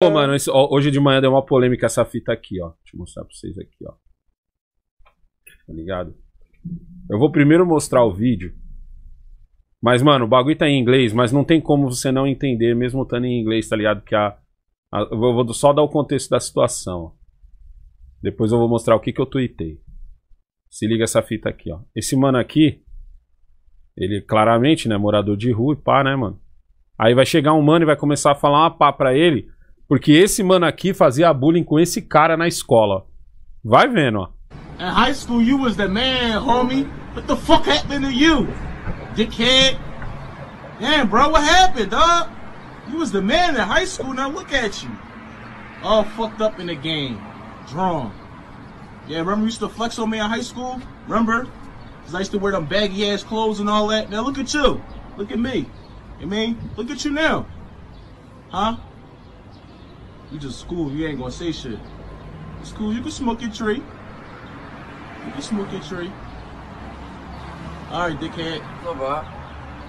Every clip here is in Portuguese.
Pô, mano, isso, ó, hoje de manhã deu uma polêmica essa fita aqui, ó. Deixa eu mostrar pra vocês aqui, ó. Tá ligado? Eu vou primeiro mostrar o vídeo. Mas, mano, o bagulho tá em inglês, mas não tem como você não entender, mesmo estando em inglês, tá ligado? Que a. a eu vou só dar o contexto da situação. Depois eu vou mostrar o que, que eu tuitei. Se liga essa fita aqui, ó. Esse mano aqui, ele claramente, né, morador de rua e pá, né, mano? Aí vai chegar um mano e vai começar a falar uma pá pra ele porque esse mano aqui fazia bullying com esse cara na escola. Vai vendo, ó. In high school you was the man, homie. What the fuck happened to you? Dickhead. Damn, bro, what happened, dog? You was the man in high school, now look at you. All fucked up in the game. Drawn. Yeah, remember you used to flex on me in high school? Remember? Cause I used to wear them baggy ass clothes and all that. Now look at you. Look at me. You mean? Look at you now. Huh? You just school, you ain't gonna say shit. School, you can smoke your tree. You can smoke your tree. Alright, dickhead. What, bro?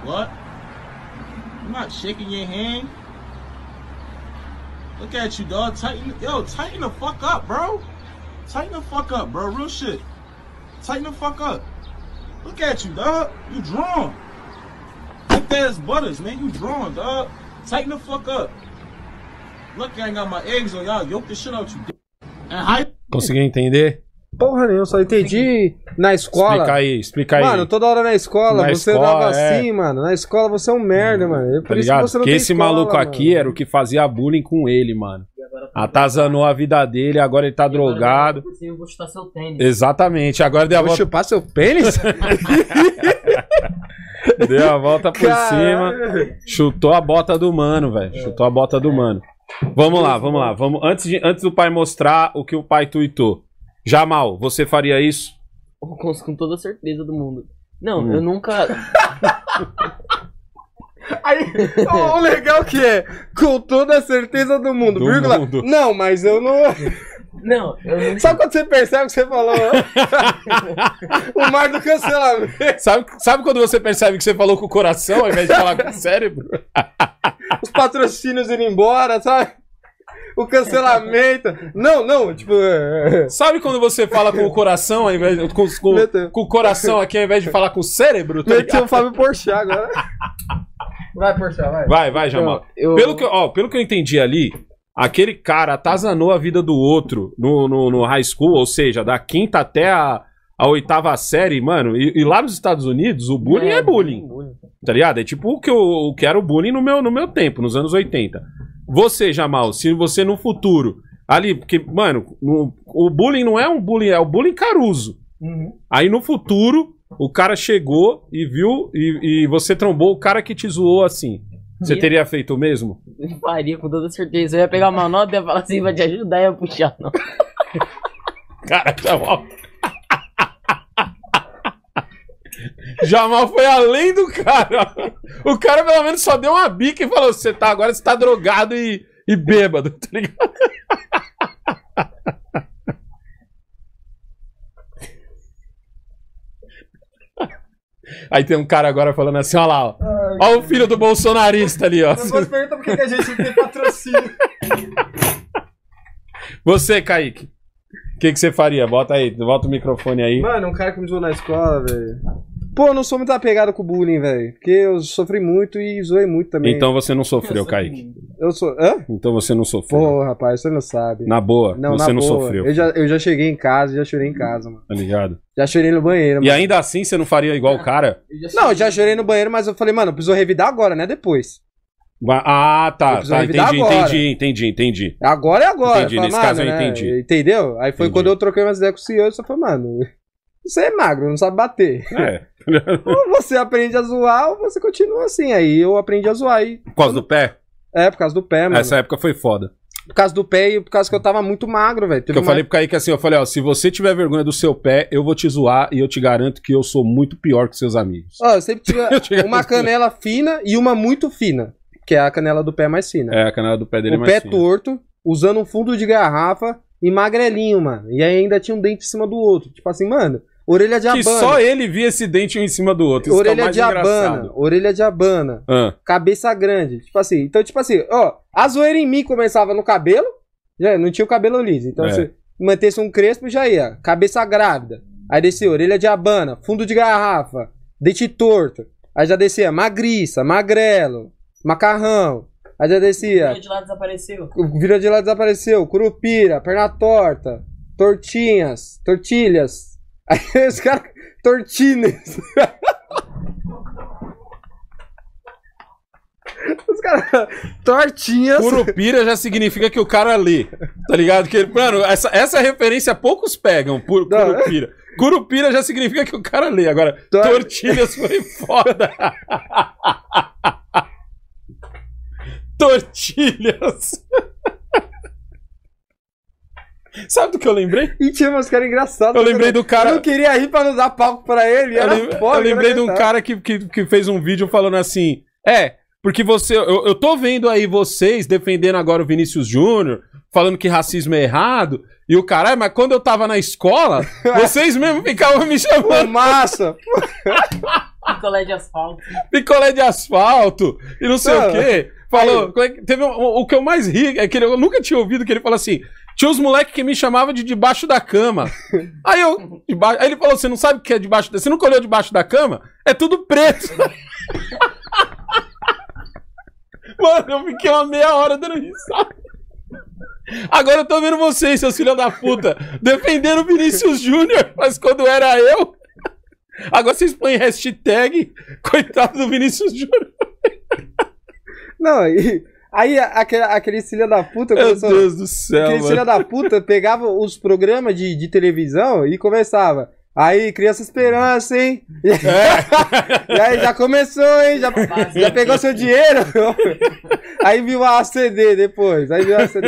What? I'm not shaking your hand. Look at you, dog. Tighten, yo, tighten the fuck up, bro. Tighten the fuck up, bro. Real shit. Tighten the fuck up. Look at you, dog. You drawn. Look ass butters, man. You drawn, dog. Tighten the fuck up. Conseguiu entender? Porra nenhuma, só entendi na escola. Explica aí, explica aí. Mano, toda hora na escola, na você escola, dava é... assim, mano. Na escola você é um merda, hum, mano. É por tá isso que você não esse escola, maluco mano. aqui era o que fazia bullying com ele, mano. Atazanou a vida dele, agora ele tá drogado. Eu vou chutar seu tênis. Exatamente, agora deu a volta. Vou chupar seu pênis? deu a volta por Caralho. cima. Chutou a bota do mano, velho. Chutou a bota do mano. Vamos lá, vamos lá. Então. Vamos, antes, de, antes do pai mostrar o que o pai tuitou. Jamal, você faria isso? Com, com toda certeza do mundo. Não, hum. eu nunca. Aí, o legal que é, com toda certeza do mundo, do vírgula. Mundo. Não, mas eu não. Não, eu não. quando você percebe que você falou. o mar do cancelamento. Sabe, sabe quando você percebe que você falou com o coração ao invés de falar com o cérebro? os patrocínios indo embora, sabe? O cancelamento. Não, não, tipo. É, é. Sabe quando você fala com o coração, ao invés de, com, com, com o coração aqui, ao invés de falar com o cérebro? Tá Meteu o Fábio Porchat agora. Vai, Porchat, vai. Vai, vai, Jamal. eu... Pelo, que, ó, pelo que eu entendi ali, aquele cara atazanou a vida do outro no, no, no high school, ou seja, da quinta até a, a oitava série, mano. E, e lá nos Estados Unidos, o bullying é, é bullying. Tá ligado? É tipo o que, eu, o que era o bullying no meu, no meu tempo, nos anos 80. Você, Jamal, se você no futuro. Ali, porque, mano, no, o bullying não é um bullying, é o bullying caruso. Uhum. Aí no futuro, o cara chegou e viu, e, e você trombou o cara que te zoou assim. Você teria feito o mesmo? Eu faria, com toda certeza. Eu ia pegar uma nota e ia falar assim, vai te ajudar, ia puxar, não. cara, tá bom. Jamal foi além do cara. O cara pelo menos só deu uma bica e falou: você tá agora, você tá drogado e, e bêbado, tá ligado? Aí tem um cara agora falando assim, olha lá, ó. Ai, olha o filho do bolsonarista ali, ó. Depois pergunta por que a gente tem patrocínio. Você, Kaique, o que, que você faria? Bota aí, bota o microfone aí. Mano, um cara que me zoou na escola, velho. Pô, eu não sou muito apegado com bullying, velho. Porque eu sofri muito e zoei muito também. Então você não sofreu, Kaique. Eu sou. Hã? Então você não sofreu. Pô, rapaz, você não sabe. Na boa, não, você não boa. sofreu. Eu já, eu já cheguei em casa, já chorei em casa, mano. Tá ligado? Já chorei no banheiro, E ainda assim você não faria igual o cara? Eu já não, já chorei no banheiro, mas eu falei, mano, precisou revidar agora, né? Depois. Ah, tá. tá entendi, agora. entendi, entendi, entendi. Agora é agora. Entendi, falei, nesse caso eu né, entendi. Entendeu? Aí foi entendi. quando eu troquei umas ideias com o senhor, eu só falei, mano, você é magro, não sabe bater. É. ou você aprende a zoar ou você continua assim. Aí eu aprendi a zoar. E... Por causa do pé? É, por causa do pé, mano. Essa época foi foda. Por causa do pé e por causa que eu tava muito magro, velho. eu uma... falei pro Kaique assim, eu falei, ó, se você tiver vergonha do seu pé, eu vou te zoar e eu te garanto que eu sou muito pior que seus amigos. Ó, eu sempre tive uma canela fina e uma muito fina. Que é a canela do pé mais fina. É, a canela do pé dele é o é mais pé fina. pé torto, usando um fundo de garrafa e magrelinho, mano. E ainda tinha um dente em cima do outro. Tipo assim, mano, Orelha de abana. Que só ele via esse dente um em cima do outro. Isso é orelha tá de abana. Orelha de abana. Ah. Cabeça grande. Tipo assim. Então, tipo assim, ó. A zoeira em mim começava no cabelo. Já não tinha o cabelo liso. Então, é. se mantesse um crespo, já ia. Cabeça grávida. Aí descia orelha de abana. Fundo de garrafa. Dente torto. Aí já descia magriça, magrelo, macarrão. Aí já descia. Vira de lado desapareceu. Vira de lado desapareceu. Curupira, perna torta, tortinhas, tortilhas, Aí os caras. Tortines. Os caras. Tortinhas. Curupira já significa que o cara lê. Tá ligado? Que mano, essa, essa referência poucos pegam. Por, Não, curupira. Curupira já significa que o cara lê. Agora, Tor... tortilhas foi foda. tortilhas. Sabe do que eu lembrei? E tinha umas caras é engraçadas. Eu lembrei do cara. Eu não queria ir pra não dar palco pra ele. Eu, lem... foda, eu, lembrei de um cara que, que, que fez um vídeo falando assim: É, porque você. Eu, eu tô vendo aí vocês defendendo agora o Vinícius Júnior, falando que racismo é errado. E o caralho, mas quando eu tava na escola, vocês mesmo ficavam me chamando. Pô, massa! Picolé de asfalto. Picolé de asfalto e não sei o quê. Falou. É teve um, o, que eu mais ri é que ele, eu nunca tinha ouvido que ele falou assim: tinha uns moleques que me chamava de debaixo da cama. Aí eu. Aí ele falou: você não sabe o que é debaixo da. Você não colheu debaixo da cama? É tudo preto. Mano, eu fiquei uma meia hora dando risada. Agora eu tô vendo vocês, seus filhos da puta, defendendo o Vinícius Júnior, mas quando era eu. Agora vocês põem hashtag coitado do Vinícius Júnior. Não, e Aí aquele, aquele filho da puta Meu Deus do céu, Aquele mano. filho da puta pegava os programas de, de televisão e começava. Aí, criança esperança, hein? É. e aí já começou, hein? Já, já pegou seu dinheiro? aí viu a CD depois. Aí viu a CD.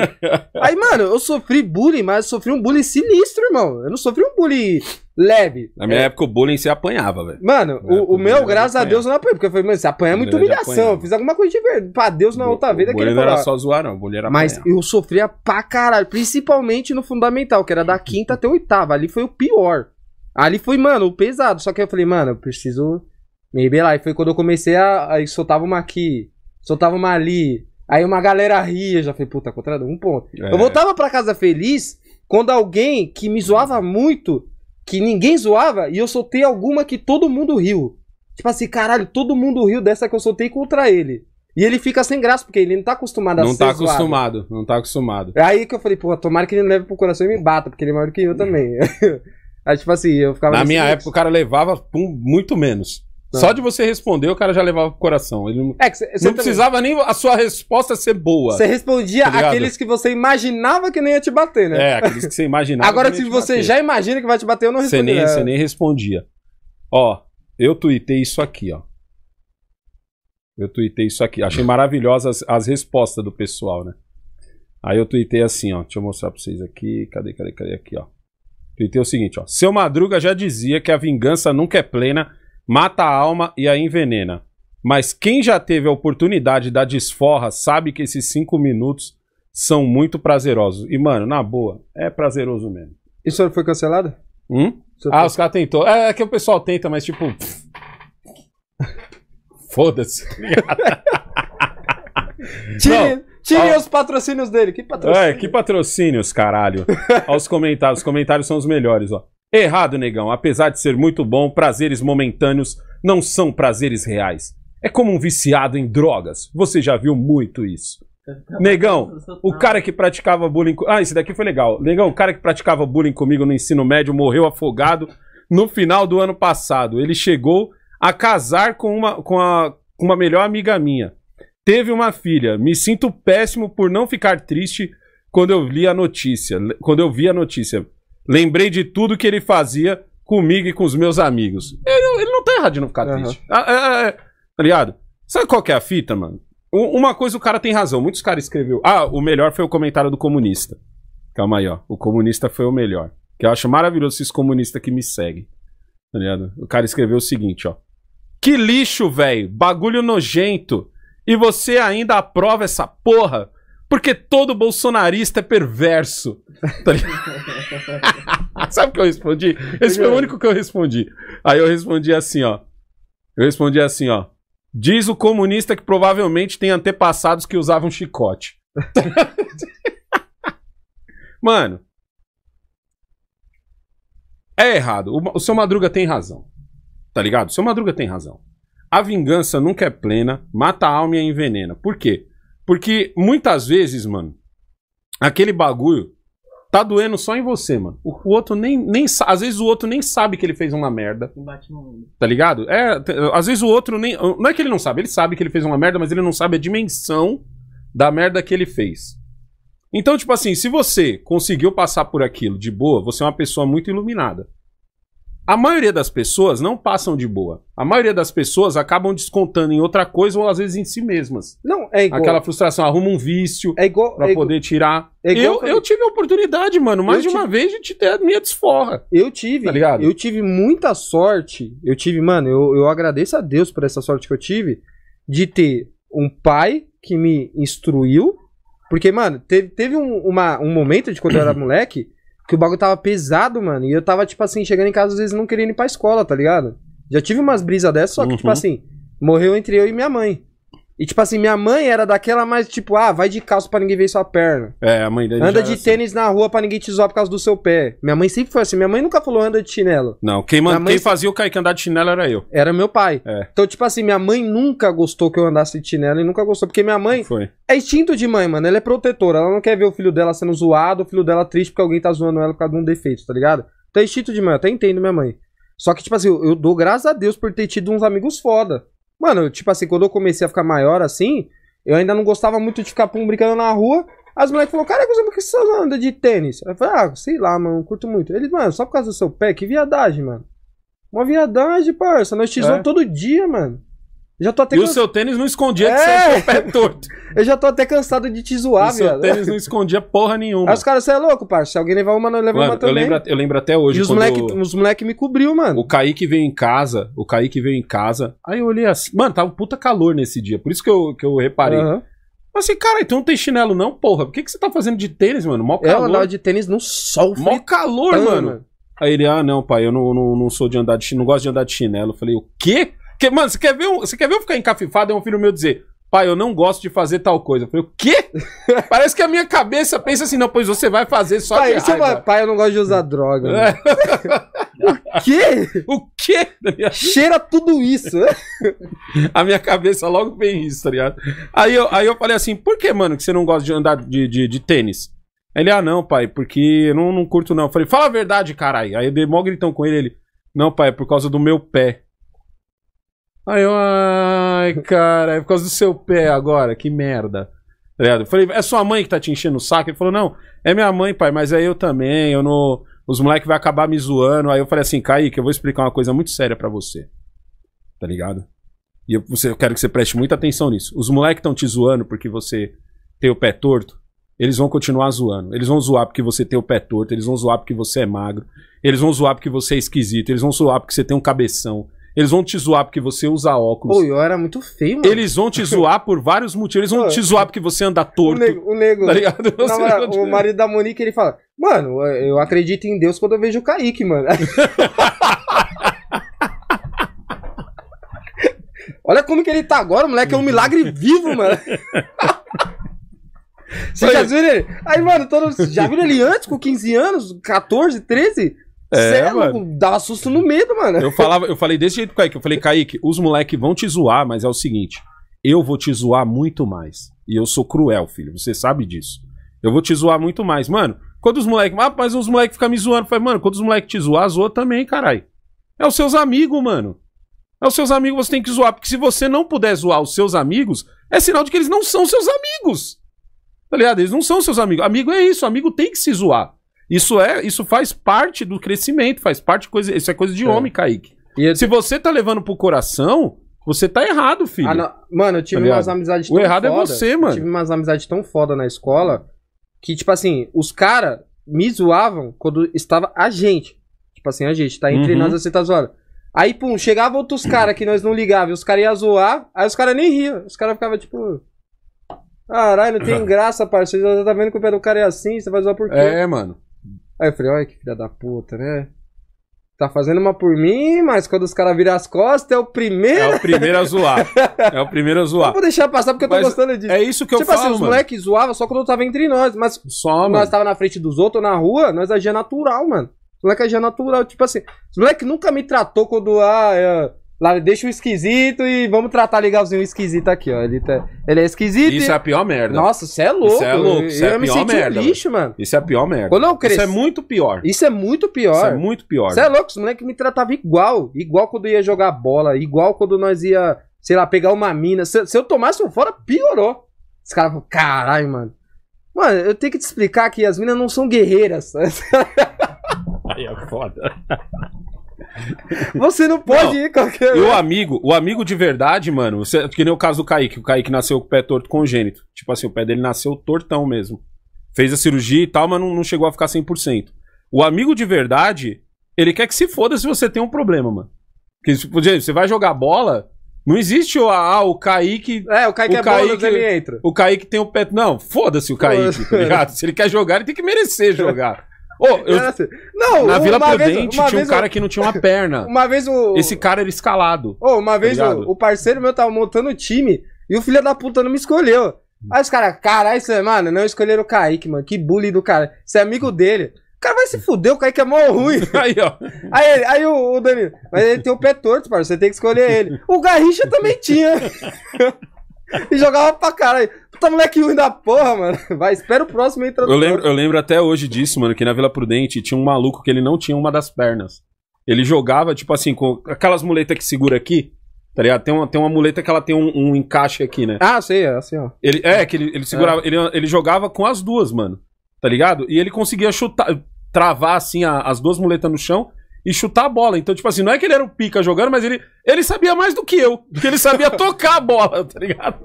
Aí, mano, eu sofri bullying, mas eu sofri um bullying sinistro, irmão. Eu não sofri um bullying leve. Na minha é. época, o bullying se apanhava, velho. Mano, o, o, meu, graças a Deus, eu não apanhei. Porque eu falei, mano, se apanha é muita humilhação. Eu fiz alguma coisa de verdade. Pra Deus, na outra o, vez, aquele não era só zoar, não. O bullying era Mas apanhar. eu sofria pra caralho. Principalmente no fundamental, que era da quinta até oitava. Ali foi o pior. Ali foi, mano, pesado. Só que eu falei, mano, eu preciso me rebelar. E foi quando eu comecei a. Aí soltava uma aqui, soltava uma ali. Aí uma galera ria. Eu já falei, puta, contra um ponto. É. Eu voltava pra casa feliz quando alguém que me zoava muito, que ninguém zoava, e eu soltei alguma que todo mundo riu. Tipo assim, caralho, todo mundo riu dessa que eu soltei contra ele. E ele fica sem graça, porque ele não tá acostumado a não ser tá acostumado, zoado. Não tá acostumado, não tá acostumado. É aí que eu falei, pô, tomara que ele não leve pro coração e me bata, porque ele é maior que eu também. Aí, tipo assim, eu ficava. Na minha época, o cara levava pum, muito menos. Não. Só de você responder, o cara já levava pro coração. Ele não, é que cê, cê não também... precisava nem a sua resposta ser boa. Você respondia tá aqueles que você imaginava que nem ia te bater, né? É, aqueles que você imaginava. Agora, se você bater. já imagina que vai te bater, eu não respondia. Você nem, nem respondia. Ó, eu tuitei isso aqui, ó. Eu tuitei isso aqui. Achei maravilhosas as, as respostas do pessoal, né? Aí eu tuitei assim, ó. Deixa eu mostrar pra vocês aqui. Cadê, cadê, cadê? Aqui, ó tem o seguinte, ó. Seu Madruga já dizia que a vingança nunca é plena, mata a alma e a envenena. Mas quem já teve a oportunidade da desforra sabe que esses cinco minutos são muito prazerosos. E, mano, na boa, é prazeroso mesmo. Isso foi cancelado? Hum? Ah, os caras tentou. É, é, que o pessoal tenta, mas tipo... Foda-se. Tire... Tinha os patrocínios dele. Que patrocínio? É, que patrocínios, caralho. Olha os comentários. Os comentários são os melhores, ó. Errado, negão. Apesar de ser muito bom, prazeres momentâneos não são prazeres reais. É como um viciado em drogas. Você já viu muito isso. Negão, o cara que praticava bullying. co- Ah, esse daqui foi legal. Negão, o cara que praticava bullying comigo no ensino médio morreu afogado no final do ano passado. Ele chegou a casar com uma, com a, com uma melhor amiga minha teve uma filha. Me sinto péssimo por não ficar triste quando eu li a notícia. Quando eu vi a notícia. Lembrei de tudo que ele fazia comigo e com os meus amigos. Ele, ele não tá errado de não ficar uhum. triste. Ah, é, é, é, tá ligado? Sabe qual que é a fita, mano? Uma coisa o cara tem razão. Muitos caras escreveu. Ah, o melhor foi o comentário do comunista. Calma aí, ó. O comunista foi o melhor. Que eu acho maravilhoso esses comunistas que me seguem. Tá ligado? O cara escreveu o seguinte, ó. Que lixo, velho. Bagulho nojento. E você ainda aprova essa porra? Porque todo bolsonarista é perverso. Tá Sabe o que eu respondi? Esse foi o único que eu respondi. Aí eu respondi assim, ó. Eu respondi assim, ó. Diz o comunista que provavelmente tem antepassados que usavam chicote. Mano. É errado. O, o seu Madruga tem razão. Tá ligado? O seu Madruga tem razão. A vingança nunca é plena, mata a alma e a envenena. Por quê? Porque muitas vezes, mano, aquele bagulho tá doendo só em você, mano. O, o, outro nem, nem. Às vezes o outro nem sabe que ele fez uma merda. Tá ligado? É, às vezes o outro nem. Não é que ele não sabe, ele sabe que ele fez uma merda, mas ele não sabe a dimensão da merda que ele fez. Então, tipo assim, se você conseguiu passar por aquilo de boa, você é uma pessoa muito iluminada. A maioria das pessoas não passam de boa. A maioria das pessoas acabam descontando em outra coisa ou às vezes em si mesmas. Não, é igual. Aquela frustração, arruma um vício é igual, pra é poder tirar. É eu, eu tive a oportunidade, mano, mais eu de tive... uma vez de te ter a minha desforra. Eu tive, tá ligado? Eu tive muita sorte. Eu tive, mano, eu, eu agradeço a Deus por essa sorte que eu tive de ter um pai que me instruiu. Porque, mano, teve, teve um, uma, um momento de quando eu era moleque porque o bagulho tava pesado, mano. E eu tava, tipo assim, chegando em casa, às vezes não querendo ir pra escola, tá ligado? Já tive umas brisas dessas, só que, tipo uhum. tipo assim, morreu entre eu e minha mãe. E, tipo assim, minha mãe era daquela mais, tipo, ah, vai de calço pra ninguém ver sua perna. É, a mãe dele Anda de assim. tênis na rua pra ninguém te zoar por causa do seu pé. Minha mãe sempre foi assim. Minha mãe nunca falou anda de chinelo. Não, quem, man... mãe... quem fazia o Kaique andar de chinelo era eu. Era meu pai. É. Então, tipo assim, minha mãe nunca gostou que eu andasse de chinelo e nunca gostou. Porque minha mãe foi. é instinto de mãe, mano. Ela é protetora. Ela não quer ver o filho dela sendo zoado, o filho dela triste porque alguém tá zoando ela por causa de um defeito, tá ligado? Então é instinto de mãe. Eu até entendo minha mãe. Só que, tipo assim, eu, eu dou graças a Deus por ter tido uns amigos foda. Mano, tipo assim, quando eu comecei a ficar maior assim, eu ainda não gostava muito de ficar pum brincando na rua. As moleques falaram, cara, por que você anda de tênis? Eu falei, ah, sei lá, mano, curto muito. Ele, mano, só por causa do seu pé, que viadagem, mano. Uma viadagem, parça. Nós te é. todo dia, mano. Já tô até e can... o seu tênis não escondia é... que você é pé torto. Eu já tô até cansado de te zoar, o seu tênis não escondia porra nenhuma. Aí os caras, você é louco, parça. Se alguém levar uma, não leva uma também. Eu lembro, eu lembro até hoje. E os moleques moleque me cobriu, mano. O Kaique veio em casa, o Kaique veio em casa. Aí eu olhei assim. Mano, tava tá um puta calor nesse dia. Por isso que eu, que eu reparei. Uhum. Mas assim, cara, tu não tem chinelo não, porra. Por que, que você tá fazendo de tênis, mano? Mó é, calor. Eu andava de tênis no sol. Mó calor, mano. mano. Aí ele, ah, não, pai, eu não, não, não sou de andar de chinelo, não gosto de andar de chinelo. Eu falei, o quê? Que mano, você quer ver um, você quer ver eu ficar encafifado? e um filho meu dizer, pai, eu não gosto de fazer tal coisa. Eu falei, o quê? Parece que a minha cabeça pensa assim, não, pois você vai fazer só pai, de raiva. Vai... Pai, eu não gosto de usar droga. É. o quê? O quê? Minha... Cheira tudo isso. Né? a minha cabeça logo vem isso, tá ligado? Aí eu, aí eu falei assim, por que, mano, que você não gosta de andar de, de, de tênis? Ele, ah, não, pai, porque eu não, não curto não. Eu falei, fala a verdade, caralho. Aí eu dei mó gritão com ele, ele, não, pai, é por causa do meu pé. Aí eu, ai, cara, é por causa do seu pé agora, que merda. Tá eu falei, é sua mãe que tá te enchendo o saco? Ele falou, não, é minha mãe, pai, mas é eu também, eu não. Os moleques vão acabar me zoando. Aí eu falei assim, Kaique, eu vou explicar uma coisa muito séria para você. Tá ligado? E eu, você, eu quero que você preste muita atenção nisso. Os moleques estão te zoando porque você tem o pé torto, eles vão continuar zoando. Eles vão zoar porque você tem o pé torto, eles vão zoar porque você é magro, eles vão zoar porque você é esquisito, eles vão zoar porque você tem um cabeção. Eles vão te zoar porque você usa óculos. Pô, eu era muito feio, mano. Eles vão te zoar por vários motivos. Eles vão te zoar porque você anda torto. O nego. O, nego, tá ligado? Não, mano, o marido da Monique, ele fala: Mano, eu acredito em Deus quando eu vejo o Kaique, mano. Olha como que ele tá agora, o moleque é um milagre vivo, mano. Você já viu ele? Aí, mano, todos já viu ele antes, com 15 anos, 14, 13? É, Cê, mano. Dá susto no medo, mano. Eu, falava, eu falei desse jeito pro Kaique. Eu falei, Kaique, os moleques vão te zoar, mas é o seguinte: eu vou te zoar muito mais. E eu sou cruel, filho. Você sabe disso. Eu vou te zoar muito mais. Mano, quando os moleques. Ah, mas os moleques ficam me zoando. falei, mano, quando os moleques te zoar, zoa também, caralho. É os seus amigos, mano. É os seus amigos, você tem que zoar. Porque se você não puder zoar os seus amigos, é sinal de que eles não são seus amigos. Tá ligado? Eles não são seus amigos. Amigo é isso, amigo tem que se zoar. Isso é, isso faz parte do crescimento, faz parte de coisa, isso é coisa de é. homem, Kaique. Se você tá levando pro coração, você tá errado, filho. Ah, mano, eu tive tá umas amizades tão O errado é foda, é você, mano. Eu tive umas amizades tão foda na escola que, tipo assim, os caras me zoavam quando estava a gente. Tipo assim, a gente tá entre uhum. nós, você tá zoando. Aí, pum, chegava outros caras que nós não ligava, e os caras iam zoar, aí os caras nem riam. Os caras ficavam tipo. Caralho, não tem graça, parceiro. Você tá vendo que o pé do cara é assim, você vai zoar por quê? É, mano. Aí eu falei, olha que filha da puta, né? Tá fazendo uma por mim, mas quando os caras viram as costas, é o primeiro. É o primeiro a zoar. É o primeiro a zoar. vou deixar passar porque eu tô gostando disso. É isso que eu tipo assim, falo. Tipo assim, mano. os moleques zoavam só quando eu tava entre nós, mas só, nós mano. tava na frente dos outros na rua, nós agia natural, mano. Os moleques agia natural. Tipo assim, os moleques nunca me tratou quando. Ah, é Lá deixa o esquisito e vamos tratar legalzinho o esquisito aqui, ó. Ele, tá, ele é esquisito. Isso e... é a pior merda. Nossa, você é, é louco. Isso é louco. Isso eu, é a me pior merda. Um lixo, mano. Isso é a pior merda. Quando eu cresci... Isso é muito pior. Isso é muito pior. Isso é muito pior. Você é louco, os moleques me tratavam igual. Igual quando ia jogar bola, igual quando nós ia, sei lá, pegar uma mina. Se, se eu tomasse um fora, piorou. Os caras falam, caralho, mano. Mano, eu tenho que te explicar que as minas não são guerreiras. Aí é foda. Você não pode não, ir qualquer. E o amigo, o amigo de verdade, mano, você, que nem o caso do Kaique. O Kaique nasceu com o pé torto congênito. Tipo assim, o pé dele nasceu tortão mesmo. Fez a cirurgia e tal, mas não, não chegou a ficar 100%. O amigo de verdade, ele quer que se foda se você tem um problema, mano. Porque, tipo, você vai jogar bola, não existe o ah, o Kaique. É, o Kaique o é Kaique, bom, ele entra. O Kaique tem o pé. Não, foda-se o Kaique, tá ligado? Se ele quer jogar, ele tem que merecer jogar. Oh, eu... assim. não, na Vila Prudente vez, tinha um cara que não tinha uma perna. Uma vez o. Esse cara era escalado. Oh, uma tá vez tá o, o, parceiro meu tava montando o time e o filho da puta não me escolheu. Aí os caras, caralho, é, mano, não escolheram o Kaique, mano. Que bullying do cara. Você é amigo dele. O cara vai se fuder, o Kaique é mó ruim. Aí, ó. Aí, aí o, o Danilo. Mas ele tem o pé torto, parceiro. Você tem que escolher ele. O Garrincha também tinha. e jogava pra caralho. Puta moleque ruim da porra, mano. Vai, espera o próximo aí. Eu lembro, eu lembro até hoje disso, mano, que na Vila Prudente tinha um maluco que ele não tinha uma das pernas. Ele jogava, tipo assim, com aquelas muletas que segura aqui. Tá ligado? Tem uma, tem uma muleta que ela tem um, um encaixe aqui, né? Ah, sei, é assim, ó. Ele, é, que ele, ele segurava, é. ele, ele jogava com as duas, mano. Tá ligado? E ele conseguia chutar, travar, assim, a, as duas muletas no chão e chutar a bola. Então, tipo assim, não é que ele era o pica jogando, mas ele, ele sabia mais do que eu. Porque ele sabia tocar a bola, tá ligado?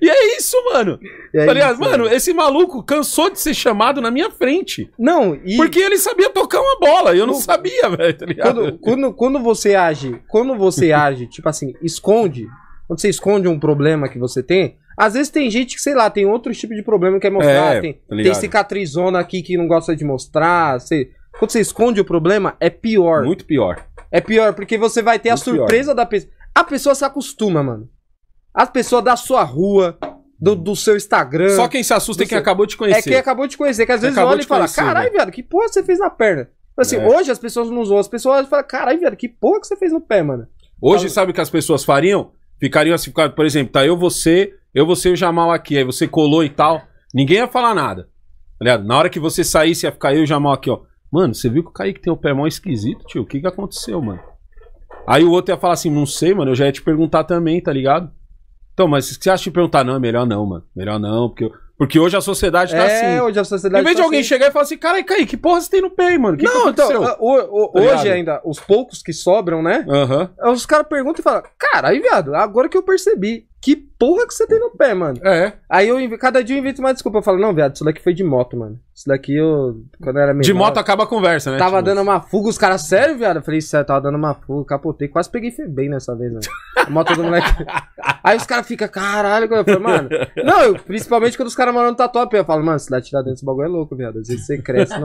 E é isso, mano. É Aliás, tá isso, mano, esse maluco cansou de ser chamado na minha frente. Não, e... Porque ele sabia tocar uma bola, eu não, não sabia, velho, tá quando, quando, quando, você age, quando você age, tipo assim, esconde, quando você esconde um problema que você tem, às vezes tem gente que, sei lá, tem outro tipo de problema que quer mostrar, é, tem, tá tem cicatrizona aqui que não gosta de mostrar, sei... Quando você esconde o problema, é pior. Muito pior. É pior, porque você vai ter Muito a surpresa pior. da pessoa. A pessoa se acostuma, mano. As pessoas da sua rua, do, do seu Instagram. Só quem se assusta é quem seu... acabou de conhecer. É quem acabou de conhecer, que às vezes olha e fala: caralho, né? velho, que porra você fez na perna? Tipo assim, é. hoje as pessoas não usam, as pessoas olham e falam: caralho, velho, que porra que você fez no pé, mano? Hoje, tá- sabe o que as pessoas fariam? Ficariam assim, por exemplo, tá eu, você, eu, você e o Jamal aqui, aí você colou e tal. Ninguém ia falar nada. Aliás, tá na hora que você saísse, ia ficar eu e o Jamal aqui, ó. Mano, você viu que o Kaique tem o pé mó esquisito, tio? O que que aconteceu, mano? Aí o outro ia falar assim, não sei, mano, eu já ia te perguntar também, tá ligado? Então, mas se você acha que perguntar, não, é melhor não, mano. Melhor não, porque Porque hoje a sociedade tá é, assim. hoje a sociedade Em vez tá de alguém assim. chegar e falar assim, cara, aí que porra você tem no pay, mano? Que não, que então, o, o, tá hoje ainda, os poucos que sobram, né? Uhum. Os caras perguntam e falam, aí, viado, agora que eu percebi que porra que você tem no pé, mano? É. Aí eu cada dia eu invento uma desculpa. Eu falo, não, viado, isso daqui foi de moto, mano. Isso daqui eu. Quando eu era menor, De moto acaba a conversa, né? Tava tipo? dando uma fuga, os caras, sério, viado? Eu falei, sério, tava dando uma fuga, capotei, quase peguei bem nessa vez, mano. A moto do moleque. Aí os caras ficam, caralho, eu falei, mano. Não, eu, principalmente quando os caras moram no tatuapé, eu falo, mano, se dá tirar dentro desse bagulho é louco, viado. Às vezes você cresce no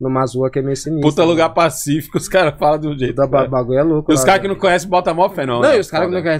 numa rua que é meio sinistro. Puta lugar mano. pacífico, os caras falam do jeito. O bagulho é louco. E os caras que não conhecem botam mó fé, não. Não, né? e os caras que não conhecem